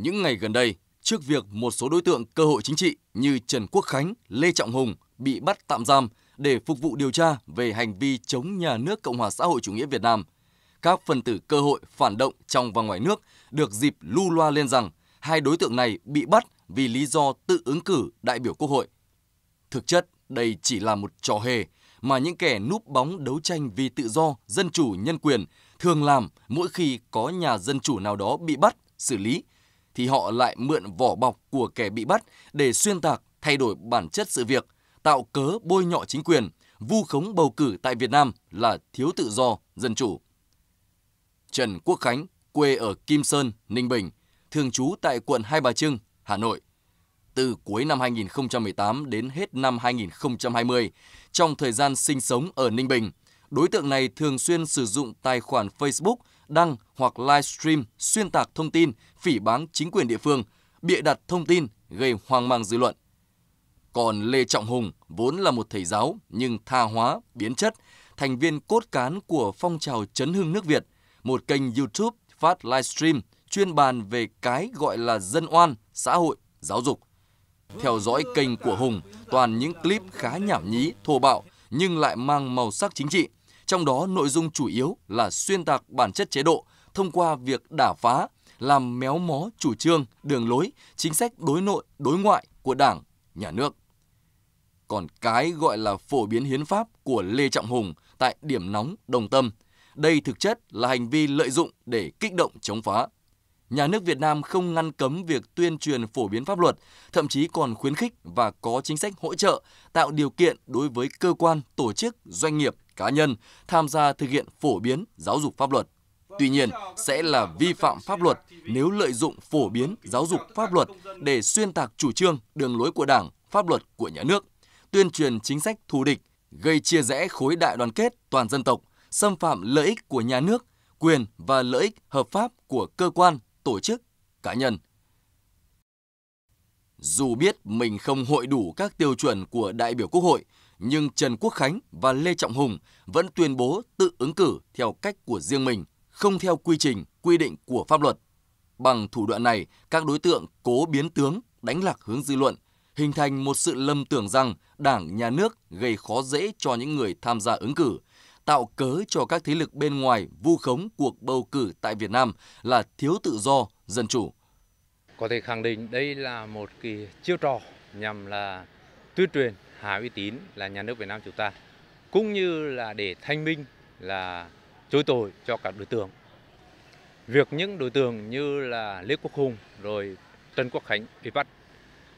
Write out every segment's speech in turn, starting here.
Những ngày gần đây, trước việc một số đối tượng cơ hội chính trị như Trần Quốc Khánh, Lê Trọng Hùng bị bắt tạm giam để phục vụ điều tra về hành vi chống nhà nước Cộng hòa xã hội chủ nghĩa Việt Nam. Các phần tử cơ hội phản động trong và ngoài nước được dịp lu loa lên rằng hai đối tượng này bị bắt vì lý do tự ứng cử đại biểu Quốc hội. Thực chất, đây chỉ là một trò hề mà những kẻ núp bóng đấu tranh vì tự do, dân chủ, nhân quyền thường làm mỗi khi có nhà dân chủ nào đó bị bắt, xử lý – thì họ lại mượn vỏ bọc của kẻ bị bắt để xuyên tạc, thay đổi bản chất sự việc, tạo cớ bôi nhọ chính quyền, vu khống bầu cử tại Việt Nam là thiếu tự do, dân chủ. Trần Quốc Khánh, quê ở Kim Sơn, Ninh Bình, thường trú tại quận Hai Bà Trưng, Hà Nội. Từ cuối năm 2018 đến hết năm 2020, trong thời gian sinh sống ở Ninh Bình, Đối tượng này thường xuyên sử dụng tài khoản Facebook đăng hoặc livestream xuyên tạc thông tin, phỉ báng chính quyền địa phương, bịa đặt thông tin gây hoang mang dư luận. Còn Lê Trọng Hùng vốn là một thầy giáo nhưng tha hóa, biến chất, thành viên cốt cán của phong trào chấn hưng nước Việt, một kênh YouTube phát livestream chuyên bàn về cái gọi là dân oan, xã hội, giáo dục. Theo dõi kênh của Hùng, toàn những clip khá nhảm nhí, thô bạo nhưng lại mang màu sắc chính trị trong đó nội dung chủ yếu là xuyên tạc bản chất chế độ thông qua việc đả phá, làm méo mó chủ trương, đường lối, chính sách đối nội, đối ngoại của Đảng, nhà nước. Còn cái gọi là phổ biến hiến pháp của Lê Trọng Hùng tại điểm nóng Đồng Tâm, đây thực chất là hành vi lợi dụng để kích động chống phá nhà nước Việt Nam không ngăn cấm việc tuyên truyền phổ biến pháp luật, thậm chí còn khuyến khích và có chính sách hỗ trợ, tạo điều kiện đối với cơ quan, tổ chức, doanh nghiệp, cá nhân tham gia thực hiện phổ biến giáo dục pháp luật. Tuy nhiên, sẽ là vi phạm pháp luật nếu lợi dụng phổ biến giáo dục pháp luật để xuyên tạc chủ trương, đường lối của Đảng, pháp luật của nhà nước, tuyên truyền chính sách thù địch, gây chia rẽ khối đại đoàn kết toàn dân tộc, xâm phạm lợi ích của nhà nước, quyền và lợi ích hợp pháp của cơ quan, tổ chức, cá nhân. Dù biết mình không hội đủ các tiêu chuẩn của đại biểu Quốc hội, nhưng Trần Quốc Khánh và Lê Trọng Hùng vẫn tuyên bố tự ứng cử theo cách của riêng mình, không theo quy trình, quy định của pháp luật. Bằng thủ đoạn này, các đối tượng cố biến tướng, đánh lạc hướng dư luận, hình thành một sự lầm tưởng rằng Đảng, Nhà nước gây khó dễ cho những người tham gia ứng cử, tạo cớ cho các thế lực bên ngoài vu khống cuộc bầu cử tại Việt Nam là thiếu tự do, dân chủ. Có thể khẳng định đây là một kỳ chiêu trò nhằm là tuyên truyền hạ uy tín là nhà nước Việt Nam chúng ta, cũng như là để thanh minh là chối tội cho các đối tượng. Việc những đối tượng như là Lê Quốc Hùng rồi Trần Quốc Khánh bị bắt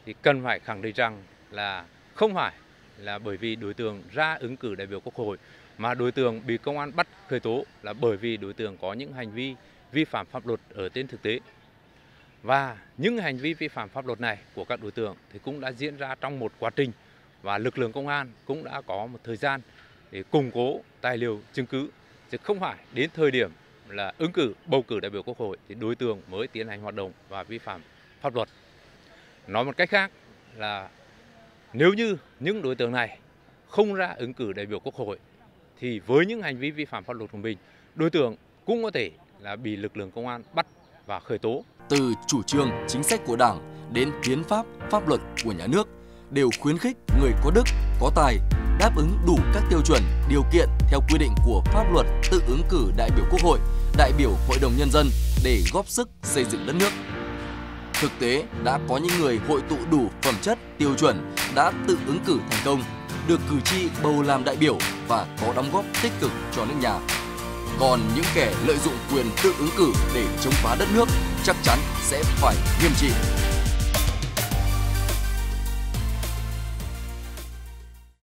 thì cần phải khẳng định rằng là không phải là bởi vì đối tượng ra ứng cử đại biểu Quốc hội mà đối tượng bị công an bắt khởi tố là bởi vì đối tượng có những hành vi vi phạm pháp luật ở trên thực tế. Và những hành vi vi phạm pháp luật này của các đối tượng thì cũng đã diễn ra trong một quá trình và lực lượng công an cũng đã có một thời gian để củng cố tài liệu chứng cứ chứ không phải đến thời điểm là ứng cử bầu cử đại biểu quốc hội thì đối tượng mới tiến hành hoạt động và vi phạm pháp luật. Nói một cách khác là nếu như những đối tượng này không ra ứng cử đại biểu quốc hội thì với những hành vi vi phạm pháp luật của mình, đối tượng cũng có thể là bị lực lượng công an bắt và khởi tố. Từ chủ trương, chính sách của Đảng đến hiến pháp, pháp luật của nhà nước đều khuyến khích người có đức, có tài đáp ứng đủ các tiêu chuẩn, điều kiện theo quy định của pháp luật tự ứng cử đại biểu Quốc hội, đại biểu Hội đồng nhân dân để góp sức xây dựng đất nước. Thực tế đã có những người hội tụ đủ phẩm chất, tiêu chuẩn đã tự ứng cử thành công được cử tri bầu làm đại biểu và có đóng góp tích cực cho nước nhà. Còn những kẻ lợi dụng quyền tự ứng cử để chống phá đất nước chắc chắn sẽ phải nghiêm trị.